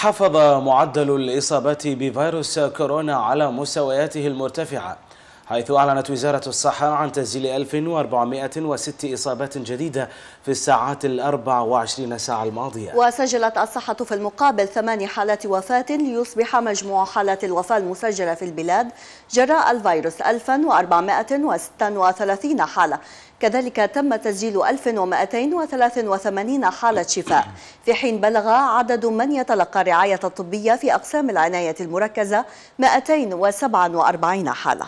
حافظ معدل الإصابات بفيروس كورونا على مستوياته المرتفعة حيث أعلنت وزارة الصحة عن تسجيل 1406 إصابات جديدة في الساعات ال 24 ساعة الماضية وسجلت الصحة في المقابل ثمان حالات وفاة ليصبح مجموع حالات الوفاة المسجلة في البلاد جراء الفيروس 1436 حالة كذلك تم تسجيل 1283 حالة شفاء في حين بلغ عدد من يتلقى الرعاية الطبية في أقسام العناية المركزة 247 حالة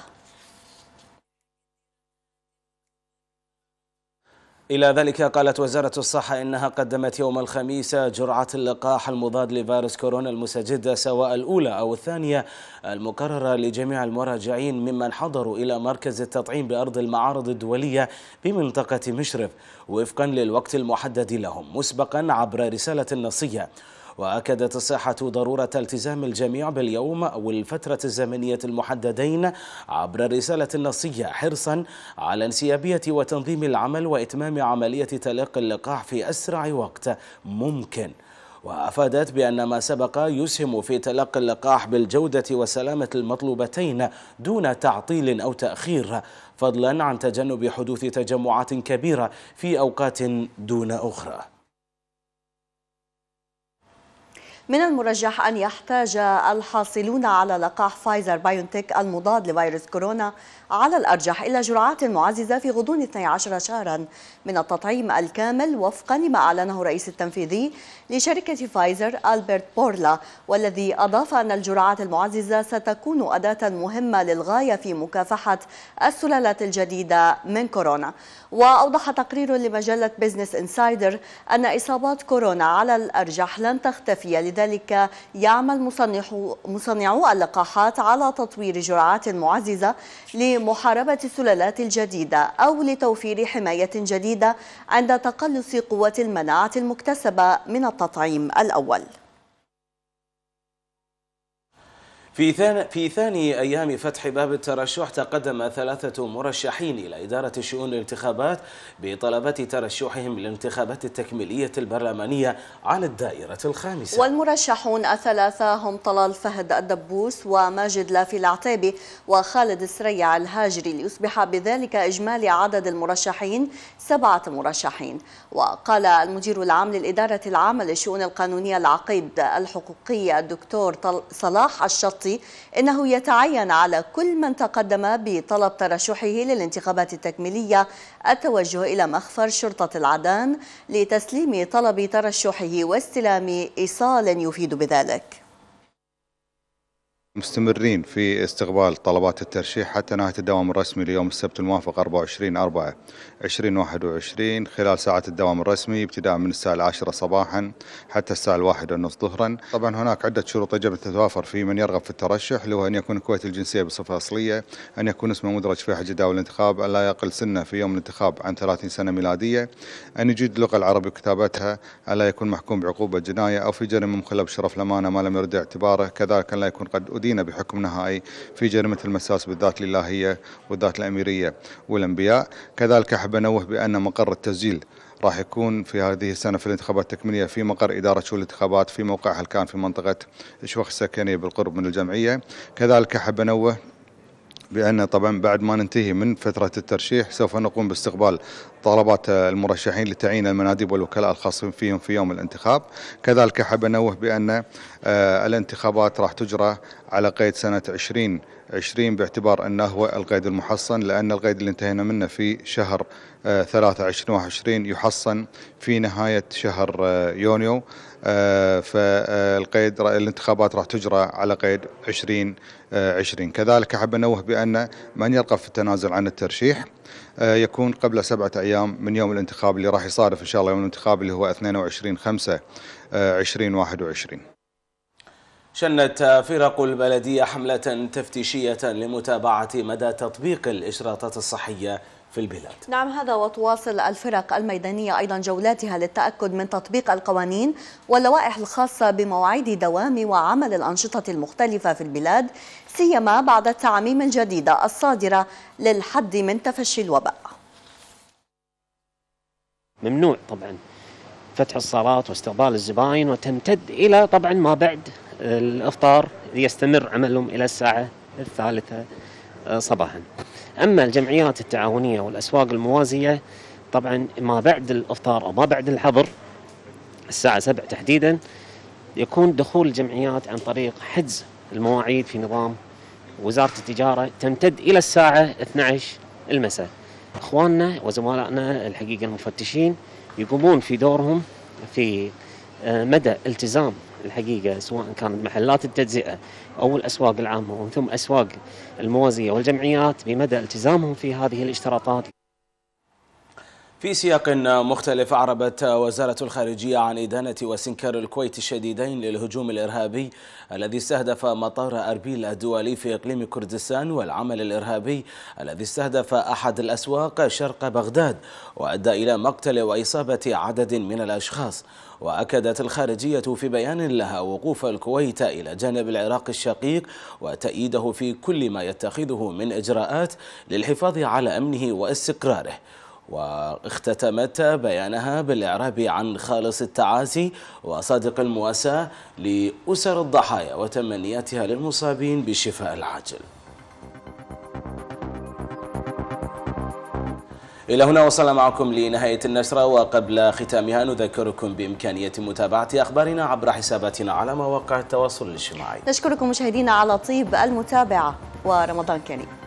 إلى ذلك قالت وزارة الصحة إنها قدمت يوم الخميس جرعة اللقاح المضاد لفيروس كورونا المسجدة سواء الأولى أو الثانية المقررة لجميع المراجعين ممن حضروا إلى مركز التطعيم بأرض المعارض الدولية بمنطقة مشرف وفقا للوقت المحدد لهم مسبقا عبر رسالة نصية وأكدت الصحة ضرورة التزام الجميع باليوم أو الفترة الزمنية المحددين عبر الرسالة النصية حرصا على انسيابية وتنظيم العمل وإتمام عملية تلقي اللقاح في أسرع وقت ممكن وأفادت بأن ما سبق يسهم في تلقي اللقاح بالجودة وسلامة المطلوبتين دون تعطيل أو تأخير فضلا عن تجنب حدوث تجمعات كبيرة في أوقات دون أخرى من المرجح أن يحتاج الحاصلون على لقاح فايزر بايونتك المضاد لفيروس كورونا على الأرجح إلى جرعات معززة في غضون 12 شهرا من التطعيم الكامل وفقا لما أعلنه الرئيس التنفيذي لشركة فايزر ألبرت بورلا والذي أضاف أن الجرعات المعززة ستكون أداة مهمة للغاية في مكافحة السلالات الجديدة من كورونا وأوضح تقرير لمجلة بيزنس إنسايدر أن إصابات كورونا على الأرجح لن تختفي لذلك ذلك يعمل مصنعو اللقاحات على تطوير جرعات معززة لمحاربة السلالات الجديدة أو لتوفير حماية جديدة عند تقلص قوة المناعة المكتسبة من التطعيم الأول في ثاني, في ثاني أيام فتح باب الترشح تقدم ثلاثة مرشحين إلى إدارة شؤون الانتخابات بطلبات ترشحهم للانتخابات التكميلية البرلمانية على الدائرة الخامسة والمرشحون الثلاثة هم طلال فهد الدبوس وماجد لافي العتيبي وخالد السريع الهاجري ليصبح بذلك إجمالي عدد المرشحين سبعة مرشحين وقال المدير العام للإدارة العامة للشؤون القانونية العقيد الحقوقية الدكتور صلاح الشط يعطي أنه يتعين على كل من تقدم بطلب ترشحه للانتخابات التكميلية التوجه إلى مخفر شرطة العدن لتسليم طلب ترشحه واستلام إيصال يفيد بذلك مستمرين في استقبال طلبات الترشيح حتى نهاية الدوام الرسمي ليوم السبت الموافق 24 4 2021 خلال ساعات الدوام الرسمي ابتداء من الساعة العاشرة صباحا حتى الساعة الواحدة ونصف ظهرا طبعا هناك عدة شروط يجب أن تتوافر في من يرغب في الترشح اللي هو أن يكون الكويت الجنسية بصفة أصلية أن يكون اسمه مدرج في أحد جداول الانتخاب أن لا يقل سنه في يوم الانتخاب عن 30 سنة ميلادية أن يجيد اللغة العربية كتابتها أن لا يكون محكوم بعقوبة جناية أو في جريمة مخلة بشرف الأمانة ما لم يرد اعتباره كذلك أن لا يكون قد متعودين بحكم نهائي في جريمة المساس بالذات الإلهية والذات الأميرية والأنبياء كذلك أحب أنوه بأن مقر التسجيل راح يكون في هذه السنه في الانتخابات التكميليه في مقر اداره شؤون الانتخابات في موقعها الكان في منطقه شوخ السكنيه بالقرب من الجمعيه، كذلك احب انوه بأن طبعا بعد ما ننتهي من فترة الترشيح سوف نقوم باستقبال طلبات المرشحين لتعيين المناديب والوكلاء الخاصين فيهم في يوم الانتخاب كذلك أحب أنوه بأن آه، الانتخابات راح تجرى على قيد سنة 2020 باعتبار أنه هو القيد المحصن لأن القيد اللي انتهينا منه في شهر 3 آه، 2021 يحصن في نهاية شهر آه، يونيو فالقيد الانتخابات راح تجرى على قيد 20 20 كذلك أحب أنوه بأن من يرغب في التنازل عن الترشيح آه، يكون قبل سبعة أيام من يوم الانتخاب اللي راح يصادف إن شاء الله يوم الانتخاب اللي هو 22 5 2021 شنت فرق البلدية حملة تفتيشية لمتابعة مدى تطبيق الإشراطات الصحية في البلاد نعم هذا وتواصل الفرق الميدانية أيضا جولاتها للتأكد من تطبيق القوانين واللوائح الخاصة بمواعيد دوام وعمل الأنشطة المختلفة في البلاد سيما بعد التعميم الجديدة الصادرة للحد من تفشي الوباء ممنوع طبعا فتح الصالات واستقبال الزباين وتمتد إلى طبعا ما بعد الإفطار يستمر عملهم إلى الساعة الثالثة آه، صباحا أما الجمعيات التعاونية والأسواق الموازية طبعا ما بعد الإفطار أو ما بعد الحظر الساعة سبع تحديدا يكون دخول الجمعيات عن طريق حجز المواعيد في نظام وزارة التجارة تمتد إلى الساعة 12 المساء اخواننا وزملائنا الحقيقه المفتشين يقومون في دورهم في آه، مدى التزام الحقيقة سواء كانت محلات التجزئة أو الأسواق العامة ومن ثم أسواق الموازية والجمعيات بمدى التزامهم في هذه الاشتراطات في سياق مختلف أعربت وزارة الخارجية عن إدانة وسنكار الكويت الشديدين للهجوم الإرهابي الذي استهدف مطار أربيل الدولي في إقليم كردستان والعمل الإرهابي الذي استهدف أحد الأسواق شرق بغداد وأدى إلى مقتل وإصابة عدد من الأشخاص وأكدت الخارجية في بيان لها وقوف الكويت إلى جانب العراق الشقيق وتأييده في كل ما يتخذه من إجراءات للحفاظ على أمنه واستقراره واختتمت بيانها بالإعراب عن خالص التعازي وصادق المواساة لأسر الضحايا وتمنياتها للمصابين بالشفاء العاجل إلى هنا وصل معكم لنهاية النشرة وقبل ختامها نذكركم بإمكانية متابعة أخبارنا عبر حساباتنا على مواقع التواصل الاجتماعي نشكركم مشاهدينا على طيب المتابعة ورمضان كريم